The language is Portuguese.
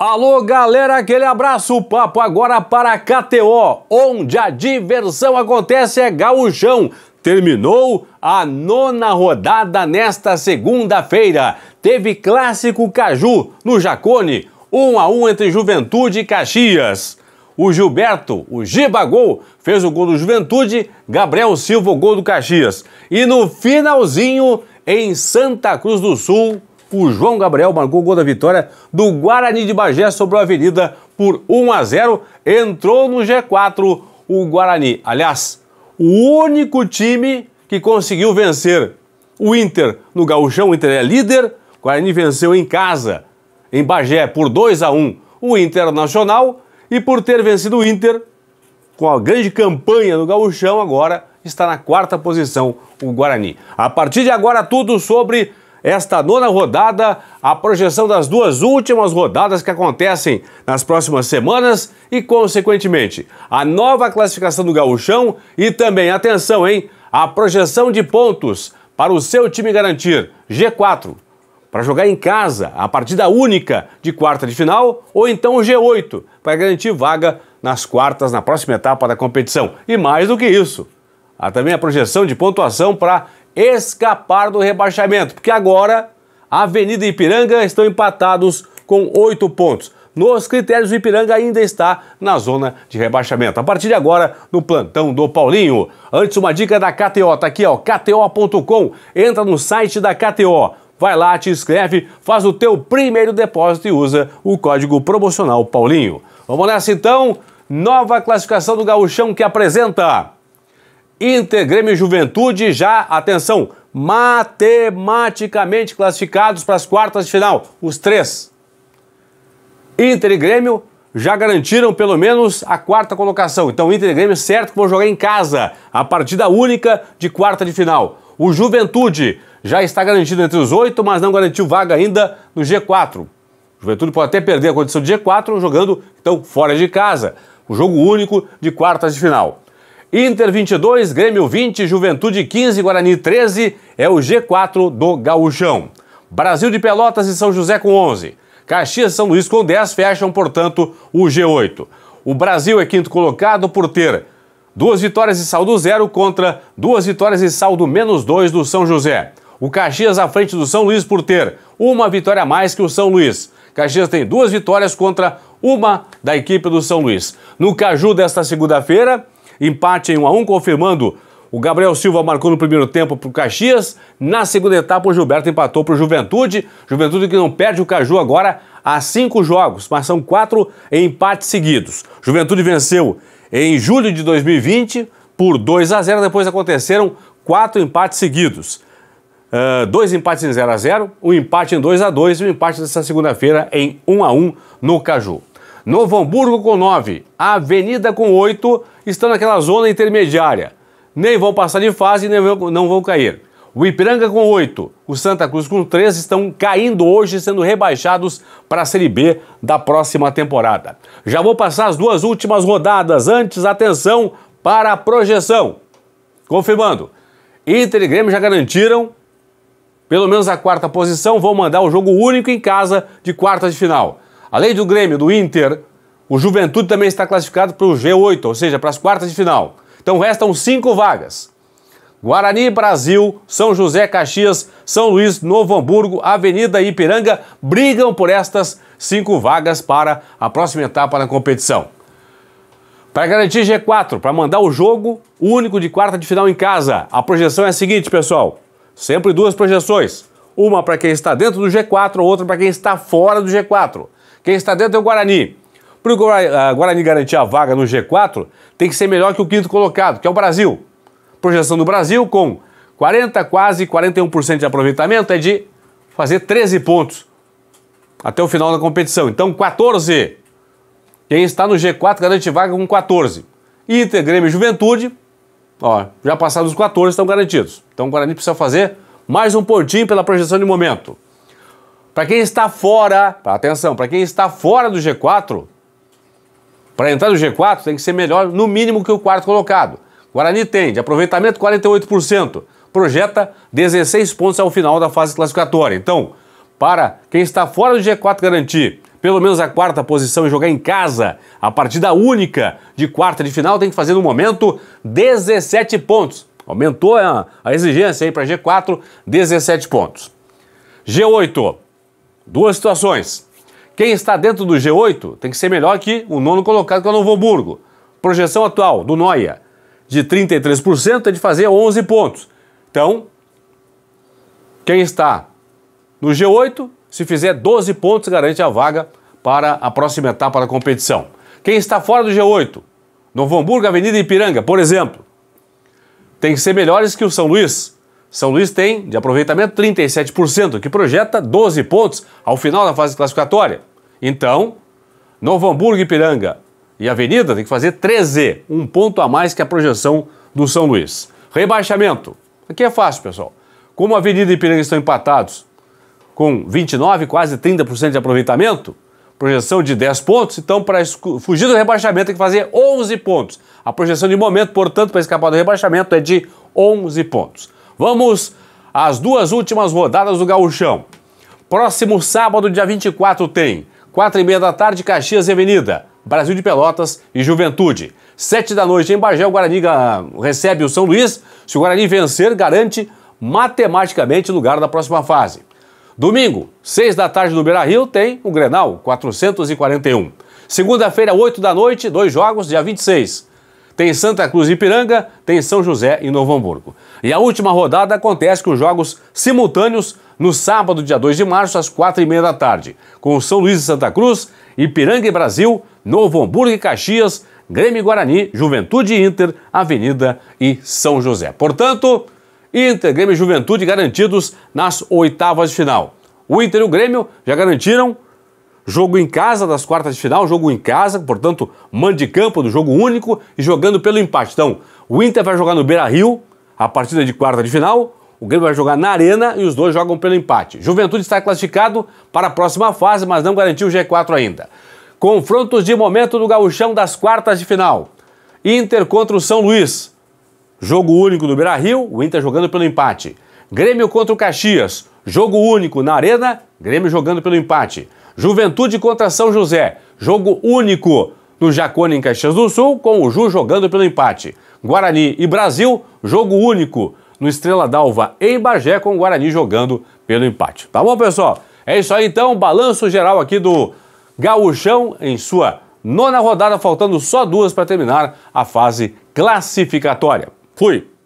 Alô, galera, aquele abraço. O papo agora para a KTO, onde a diversão acontece é gaúchão. Terminou a nona rodada nesta segunda-feira. Teve clássico Caju no Jacone, 1 um a 1 um entre Juventude e Caxias. O Gilberto, o Giba Gol, fez o gol do Juventude, Gabriel Silva o gol do Caxias. E no finalzinho, em Santa Cruz do Sul, o João Gabriel marcou o gol da vitória do Guarani de Bagé sobre a Avenida por 1 a 0. Entrou no G4 o Guarani. Aliás, o único time que conseguiu vencer o Inter no Gauchão. O Inter é líder. O Guarani venceu em casa, em Bagé, por 2 a 1 o Internacional. E por ter vencido o Inter, com a grande campanha no Gauchão, agora está na quarta posição o Guarani. A partir de agora, tudo sobre esta nona rodada, a projeção das duas últimas rodadas que acontecem nas próximas semanas e, consequentemente, a nova classificação do Gaúchão e também, atenção, hein, a projeção de pontos para o seu time garantir G4 para jogar em casa a partida única de quarta de final ou então o G8 para garantir vaga nas quartas na próxima etapa da competição. E mais do que isso, há também a projeção de pontuação para escapar do rebaixamento, porque agora Avenida e Ipiranga estão empatados com oito pontos. Nos critérios, o Ipiranga ainda está na zona de rebaixamento. A partir de agora, no plantão do Paulinho. Antes, uma dica da KTO, tá aqui, ó, kto.com. Entra no site da KTO. Vai lá, te inscreve, faz o teu primeiro depósito e usa o código promocional Paulinho. Vamos nessa então? Nova classificação do Gaúchão que apresenta Inter, Grêmio e Juventude já, atenção, matematicamente classificados para as quartas de final, os três. Inter e Grêmio já garantiram pelo menos a quarta colocação. Então, Inter e Grêmio certo que vão jogar em casa a partida única de quarta de final. O Juventude já está garantido entre os oito, mas não garantiu vaga ainda no G4. Juventude pode até perder a condição de G4 jogando então fora de casa. O jogo único de quartas de final. Inter 22, Grêmio 20, Juventude 15, Guarani 13 é o G4 do Gaúchão. Brasil de Pelotas e São José com 11. Caxias e São Luís com 10 fecham, portanto, o G8. O Brasil é quinto colocado por ter duas vitórias e saldo zero contra duas vitórias e saldo menos dois do São José. O Caxias à frente do São Luís por ter uma vitória a mais que o São Luís. Caxias tem duas vitórias contra uma da equipe do São Luís. No Caju desta segunda-feira, Empate em 1 a 1 confirmando o Gabriel Silva marcou no primeiro tempo para o Caxias. Na segunda etapa, o Gilberto empatou para o Juventude. Juventude que não perde o Caju agora há cinco jogos, mas são quatro empates seguidos. Juventude venceu em julho de 2020 por 2 a 0. Depois aconteceram quatro empates seguidos. Uh, dois empates em 0 a 0 um empate em 2 a 2 e um empate nessa segunda-feira em 1 a 1 no Caju. Novo Hamburgo com 9, Avenida com 8, estão naquela zona intermediária. Nem vão passar de fase, nem vão, não vão cair. O Ipiranga com 8, o Santa Cruz com 3 estão caindo hoje, sendo rebaixados para a Série B da próxima temporada. Já vou passar as duas últimas rodadas. Antes, atenção para a projeção. Confirmando, Inter e Grêmio já garantiram pelo menos a quarta posição, vão mandar o jogo único em casa de quartas de final. Além do Grêmio, do Inter, o Juventude também está classificado para o G8, ou seja, para as quartas de final. Então restam cinco vagas. Guarani, Brasil, São José, Caxias, São Luís, Novo Hamburgo, Avenida e Ipiranga brigam por estas cinco vagas para a próxima etapa na competição. Para garantir G4, para mandar o jogo único de quarta de final em casa, a projeção é a seguinte, pessoal. Sempre duas projeções. Uma para quem está dentro do G4, outra para quem está fora do G4. Quem está dentro é o Guarani. Para o ah, Guarani garantir a vaga no G4, tem que ser melhor que o quinto colocado, que é o Brasil. Projeção do Brasil com 40, quase 41% de aproveitamento é de fazer 13 pontos até o final da competição. Então, 14. Quem está no G4 garante vaga com 14. Inter, Grêmio e Juventude, ó, já passados os 14, estão garantidos. Então o Guarani precisa fazer mais um pontinho pela projeção de momento. Para quem está fora, atenção, para quem está fora do G4, para entrar no G4 tem que ser melhor no mínimo que o quarto colocado. Guarani tem de aproveitamento 48%, projeta 16 pontos ao final da fase classificatória. Então, para quem está fora do G4 garantir pelo menos a quarta posição e jogar em casa, a partida única de quarta de final tem que fazer no momento 17 pontos. Aumentou a, a exigência aí para G4, 17 pontos. G8, Duas situações. Quem está dentro do G8 tem que ser melhor que o nono colocado, que é o Novo Hamburgo. Projeção atual do Noia de 33% é de fazer 11 pontos. Então, quem está no G8, se fizer 12 pontos, garante a vaga para a próxima etapa da competição. Quem está fora do G8, Novo Hamburgo, Avenida Ipiranga, por exemplo, tem que ser melhores que o São Luís, são Luís tem de aproveitamento 37%, que projeta 12 pontos ao final da fase classificatória. Então, Novo Hamburgo, Ipiranga e Avenida tem que fazer 13, um ponto a mais que a projeção do São Luís. Rebaixamento. Aqui é fácil, pessoal. Como Avenida e Ipiranga estão empatados com 29, quase 30% de aproveitamento, projeção de 10 pontos, então para fugir do rebaixamento tem que fazer 11 pontos. A projeção de momento, portanto, para escapar do rebaixamento é de 11 pontos. Vamos às duas últimas rodadas do Gaúchão. Próximo sábado, dia 24, tem quatro e meia da tarde, Caxias e Avenida, Brasil de Pelotas e Juventude. Sete da noite em Bagé, o Guarani recebe o São Luís. Se o Guarani vencer, garante matematicamente lugar na próxima fase. Domingo, 6 da tarde no Beira Rio, tem o Grenal 441. Segunda-feira, 8 da noite, dois jogos, dia 26. Tem Santa Cruz e Ipiranga, tem São José e Novo Hamburgo. E a última rodada acontece com jogos simultâneos no sábado, dia 2 de março, às 4 e meia da tarde, com São Luís e Santa Cruz, Ipiranga e Brasil, Novo Hamburgo e Caxias, Grêmio e Guarani, Juventude e Inter, Avenida e São José. Portanto, Inter, Grêmio e Juventude garantidos nas oitavas de final. O Inter e o Grêmio já garantiram Jogo em casa das quartas de final, jogo em casa, portanto, mando de campo do jogo único e jogando pelo empate. Então, o Inter vai jogar no Beira-Rio, a partida de quarta de final, o Grêmio vai jogar na Arena e os dois jogam pelo empate. Juventude está classificado para a próxima fase, mas não garantiu o G4 ainda. Confrontos de momento do gauchão das quartas de final. Inter contra o São Luís. Jogo único do Beira-Rio, o Inter jogando pelo empate. Grêmio contra o Caxias. Jogo único na Arena, Grêmio jogando pelo empate. Juventude contra São José, jogo único no Jacone em Caxias do Sul, com o Ju jogando pelo empate. Guarani e Brasil, jogo único no Estrela d'Alva em Bagé, com o Guarani jogando pelo empate. Tá bom, pessoal? É isso aí então, balanço geral aqui do Gaúchão em sua nona rodada, faltando só duas para terminar a fase classificatória. Fui!